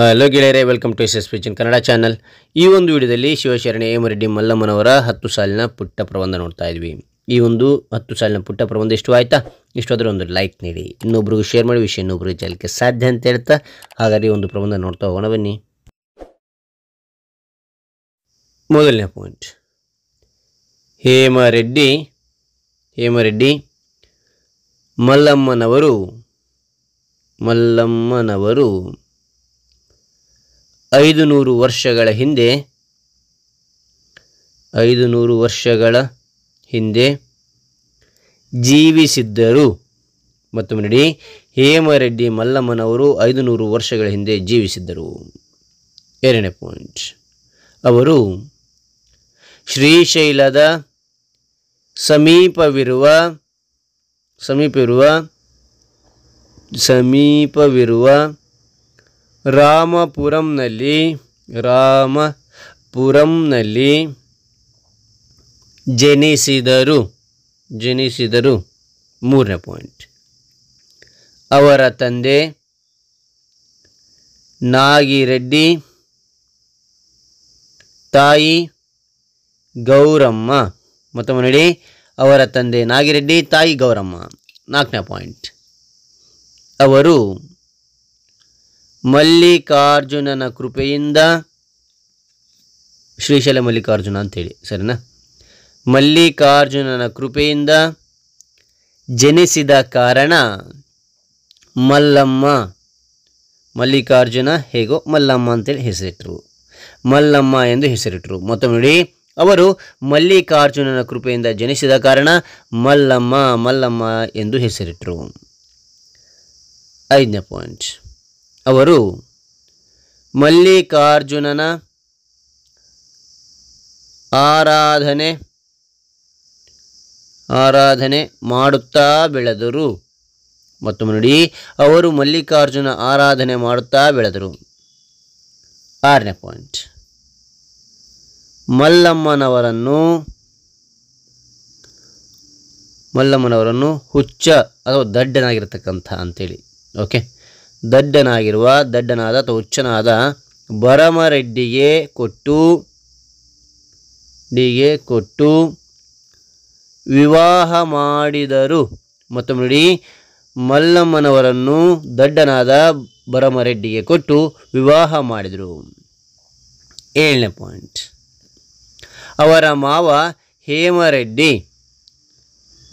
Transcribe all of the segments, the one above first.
hello ಗೆಳೆಯರೆ welcome to S S Kannada channel ಈ ಒಂದು ವಿಡಿಯೋದಲ್ಲಿ ಶಿವಶರಣೆ ಹೇಮರೆಡ್ಡಿ ಮಲ್ಲಮ್ಮನವರ ಹತ್ತು ಸಾಲಿನ ಪುಟ್ಟ ಪ್ರಬಂಧ ನೋಡ್ತಾ ಇದ್ವಿ ಈ ಒಂದು ಹತ್ತು ಸಾಲಿನ ಪುಟ್ಟ ಪ್ರಬಂಧ ಇಷ್ಟು ಆಯ್ತಾ ಇಷ್ಟಾದರೆ ಒಂದು ಲೈಕ್ ನೀಡಿ ಇನ್ನೊಬ್ರಿಗೂ ಶೇರ್ ಮಾಡಿ ವಿಷಯ ಇನ್ನೊಬ್ರಿಗೆ ಜಾಲಕ್ಕೆ ಸಾಧ್ಯ ಅಂತ ಹೇಳ್ತಾ ಹಾಗಾದ್ರೆ ಒಂದು ಪ್ರಬಂಧ ನೋಡ್ತಾ ಹೋಗೋಣ ಬನ್ನಿ ಮೊದಲನೇ ಪಾಯಿಂಟ್ ಹೇಮರೆಡ್ಡಿ ಹೇಮರೆಡ್ಡಿ ಮಲ್ಲಮ್ಮನವರು ಮಲ್ಲಮ್ಮನವರು ಐದು ನೂರು ವರ್ಷಗಳ ಹಿಂದೆ ಐದು ನೂರು ವರ್ಷಗಳ ಹಿಂದೆ ಜೀವಿಸಿದ್ದರು ಮತ್ತೊಮ್ಮೆ ನೋಡಿ ಹೇಮರೆಡ್ಡಿ ಮಲ್ಲಮ್ಮನವರು ಐದು ನೂರು ವರ್ಷಗಳ ಹಿಂದೆ ಜೀವಿಸಿದ್ದರು ಎರಡನೇ ಪಾಯಿಂಟ್ ಅವರು ಶ್ರೀಶೈಲದ ಸಮೀಪವಿರುವ ಸಮೀಪವಿರುವ ಸಮೀಪವಿರುವ ರಾಮಪುರಂನಲ್ಲಿ ರಾಮಪುರಂನಲ್ಲಿ ಜನಿಸಿದರು ಜನಿಸಿದರು ಮೂರನೇ ಪಾಯಿಂಟ್ ಅವರ ತಂದೆ ನಾಗಿರೆಡ್ಡಿ ತಾಯಿ ಗೌರಮ್ಮ ಮತ್ತೊಮ್ಮೆ ನೋಡಿ ಅವರ ತಂದೆ ನಾಗಿರೆಡ್ಡಿ ತಾಯಿ ಗೌರಮ್ಮ ನಾಲ್ಕನೇ ಪಾಯಿಂಟ್ ಅವರು ಮಲ್ಲಿಕಾರ್ಜುನನ ಕೃಪೆಯಿಂದ ಶ್ರೀಶೈಲ ಮಲ್ಲಿಕಾರ್ಜುನ ಅಂತೇಳಿ ಸರಿನಾ ಮಲ್ಲಿಕಾರ್ಜುನನ ಕೃಪೆಯಿಂದ ಜನಿಸಿದ ಕಾರಣ ಮಲ್ಲಮ್ಮ ಮಲ್ಲಿಕಾರ್ಜುನ ಹೇಗೋ ಮಲ್ಲಮ್ಮ ಅಂತೇಳಿ ಹೆಸರಿಟ್ಟರು ಮಲ್ಲಮ್ಮ ಎಂದು ಹೆಸರಿಟ್ಟರು ಮತ್ತೊಮ್ಮೆ ನೋಡಿ ಅವರು ಮಲ್ಲಿಕಾರ್ಜುನನ ಕೃಪೆಯಿಂದ ಜನಿಸಿದ ಕಾರಣ ಮಲ್ಲಮ್ಮ ಮಲ್ಲಮ್ಮ ಎಂದು ಹೆಸರಿಟ್ಟರು ಐದನೇ ಪಾಯಿಂಟ್ ಅವರು ಮಲ್ಲಿಕಾರ್ಜುನನ ಆರಾಧನೆ ಆರಾಧನೆ ಮಾಡುತ್ತಾ ಬೆಳೆದರು ಮತ್ತೊಮ್ಮೆ ನೋಡಿ ಅವರು ಮಲ್ಲಿಕಾರ್ಜುನ ಆರಾಧನೆ ಮಾಡುತ್ತಾ ಬೆಳೆದರು ಆರನೇ ಪಾಯಿಂಟ್ ಮಲ್ಲಮ್ಮನವರನ್ನು ಮಲ್ಲಮ್ಮನವರನ್ನು ಹುಚ್ಚ ಅಥವಾ ದಡ್ಡನಾಗಿರ್ತಕ್ಕಂಥ ಅಂಥೇಳಿ ಓಕೆ ದಡ್ಡನಾಗಿರುವ ದಡ್ಡನಾದ ಅಥವಾ ಹುಚ್ಚನಾದ ಭರಮರೆಡ್ಡಿಗೆ ಕೊಟ್ಟು ಡಿಗೆ ಕೊಟ್ಟು ವಿವಾಹ ಮಾಡಿದರು ಮತ್ತು ನೋಡಿ ಮಲ್ಲಮ್ಮನವರನ್ನು ದಡ್ಡನಾದ ಭರಮರೆಡ್ಡಿಗೆ ಕೊಟ್ಟು ವಿವಾಹ ಮಾಡಿದರು ಏಳನೇ ಪಾಯಿಂಟ್ ಅವರ ಮಾವ ಹೇಮರೆಡ್ಡಿ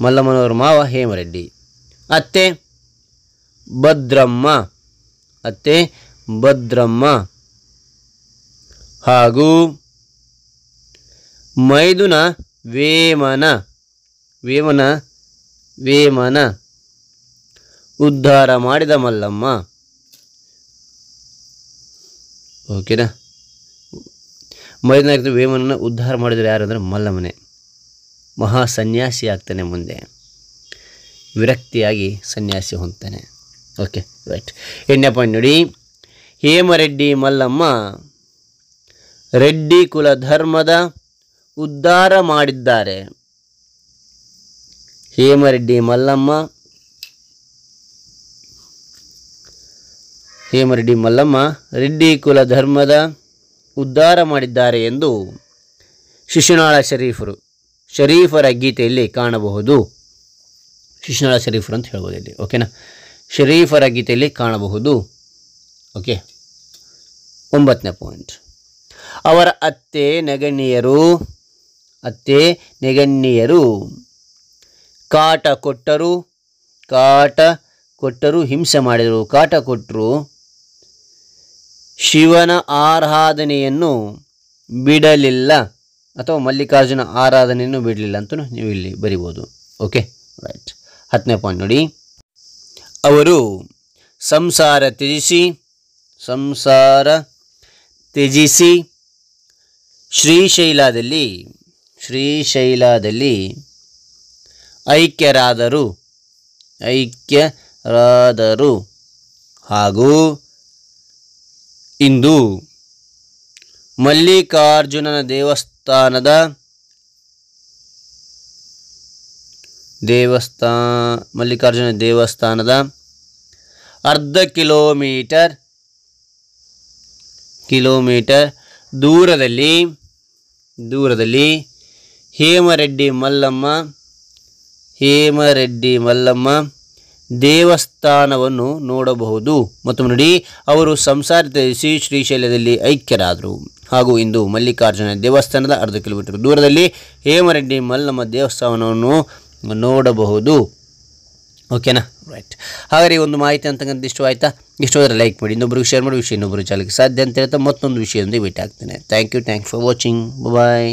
ಮಲ್ಲಮ್ಮನವರ ಮಾವ ಹೇಮರೆಡ್ಡಿ ಅತ್ತೆ ಭದ್ರಮ್ಮ ಅತ್ತೆ ಭದ್ರಮ್ಮ ಹಾಗೂ ಮೈದುನ ವೇಮನ ವೇಮನ ವೇಮನ ಉದ್ಧಾರ ಮಾಡಿದ ಮಲ್ಲಮ್ಮ ಓಕೆನಾ ಮೈದುನ ವೇಮನನ ಉದ್ಧಾರ ಮಾಡಿದರೆ ಯಾರು ಅಂದರೆ ಮಲ್ಲಮ್ಮನೆ ಮಹಾ ಸನ್ಯಾಸಿ ಆಗ್ತಾನೆ ಮುಂದೆ ವಿರಕ್ತಿಯಾಗಿ ಸನ್ಯಾಸಿ ಹೊಂದ್ತಾನೆ ಓಕೆ ರೈಟ್ ಎಂಟನೇ ಪಾಯಿಂಟ್ ನೋಡಿ ಹೇಮರೆಡ್ಡಿ ಮಲ್ಲಮ್ಮ ರೆಡ್ಡಿ ಕುಲ ಧರ್ಮದ ಉದ್ಧಾರ ಮಾಡಿದ್ದಾರೆ ಹೇಮರೆಡ್ಡಿ ಮಲ್ಲಮ್ಮ ಹೇಮರೆಡ್ಡಿ ಮಲ್ಲಮ್ಮ ರೆಡ್ಡಿ ಕುಲ ಧರ್ಮದ ಉದ್ಧಾರ ಮಾಡಿದ್ದಾರೆ ಎಂದು ಶಿಶುನಾಳ ಶರೀಫರು ಶರೀಫರ ಗೀತೆಯಲ್ಲಿ ಕಾಣಬಹುದು ಶಿಶುನಾಳ ಶರೀಫರು ಅಂತ ಹೇಳ್ಬೋದು ಇಲ್ಲಿ ಓಕೆನಾ ಶರೀಫರ ಗೀತೆಯಲ್ಲಿ ಕಾಣಬಹುದು ಓಕೆ ಒಂಬತ್ತನೇ ಪಾಯಿಂಟ್ ಅವರ ಅತ್ತೆ ನೆಗಣ್ಣಿಯರು ಅತ್ತೆ ನೆಗಣ್ಣಿಯರು ಕಾಟ ಕೊಟ್ಟರು ಕಾಟ ಕೊಟ್ಟರು ಹಿಂಸೆ ಮಾಡಿದರು ಕಾಟ ಕೊಟ್ಟರು ಶಿವನ ಆರಾಧನೆಯನ್ನು ಬಿಡಲಿಲ್ಲ ಅಥವಾ ಮಲ್ಲಿಕಾರ್ಜುನ ಆರಾಧನೆಯನ್ನು ಬಿಡಲಿಲ್ಲ ಅಂತಲೂ ನೀವು ಇಲ್ಲಿ ಬರಿಬೋದು ಓಕೆ ರೈಟ್ ಹತ್ತನೇ ಪಾಯಿಂಟ್ ನೋಡಿ ಅವರು ಸಂಸಾರ ತ್ಯಜಿಸಿ ಸಂಸಾರ ತ್ಯಜಿಸಿ ಶ್ರೀಶೈಲದಲ್ಲಿ ಶ್ರೀಶೈಲದಲ್ಲಿ ಐಕ್ಯರಾದರು ಐಕ್ಯರಾದರು ಹಾಗೂ ಇಂದು ಮಲ್ಲಿಕಾರ್ಜುನನ ದೇವಸ್ಥಾನದ ದೇವಸ್ಥಾ ಮಲ್ಲಿಕಾರ್ಜುನ ದೇವಸ್ಥಾನದ ಅರ್ಧ ಕಿಲೋಮೀಟರ್ ಕಿಲೋಮೀಟರ್ ದೂರದಲ್ಲಿ ದೂರದಲ್ಲಿ ಹೇಮರೆಡ್ಡಿ ಮಲ್ಲಮ್ಮ ಹೇಮರೆಡ್ಡಿ ಮಲ್ಲಮ್ಮ ದೇವಸ್ಥಾನವನ್ನು ನೋಡಬಹುದು ಮತ್ತು ನೋಡಿ ಅವರು ಸಂಸಾರ ತರಿಸಿ ಶ್ರೀಶೈಲದಲ್ಲಿ ಐಕ್ಯರಾದರು ಹಾಗೂ ಇಂದು ಮಲ್ಲಿಕಾರ್ಜುನ ದೇವಸ್ಥಾನದ ಅರ್ಧ ಕಿಲೋಮೀಟರ್ ದೂರದಲ್ಲಿ ಹೇಮರೆಡ್ಡಿ ಮಲ್ಲಮ್ಮ ದೇವಸ್ಥಾನವನ್ನು ನೋಡಬಹುದು ಓಕೆನಾ ರೈಟ್ ಹಾಗಾದರೆ ಒಂದು ಮಾಹಿತಿ ಅಂತಕ್ಕಂಥ ಇಷ್ಟು ಆಯಿತಾ ಆದರೆ ಲೈಕ್ ಮಾಡಿ ಇನ್ನೊಬ್ಬರಿಗೆ ಶೇರ್ ಮಾಡಿ ವಿಷಯ ಇನ್ನೊಬ್ಬರು ಚಾಲಕ್ಕೆ ಸಾಧ್ಯ ಅಂತ ಹೇಳ್ತಾ ಮತ್ತೊಂದು ವಿಷಯದೊಂದಿಗೆ ಭೇಟಿ ಆಗ್ತೇನೆ thank you thank for watching bye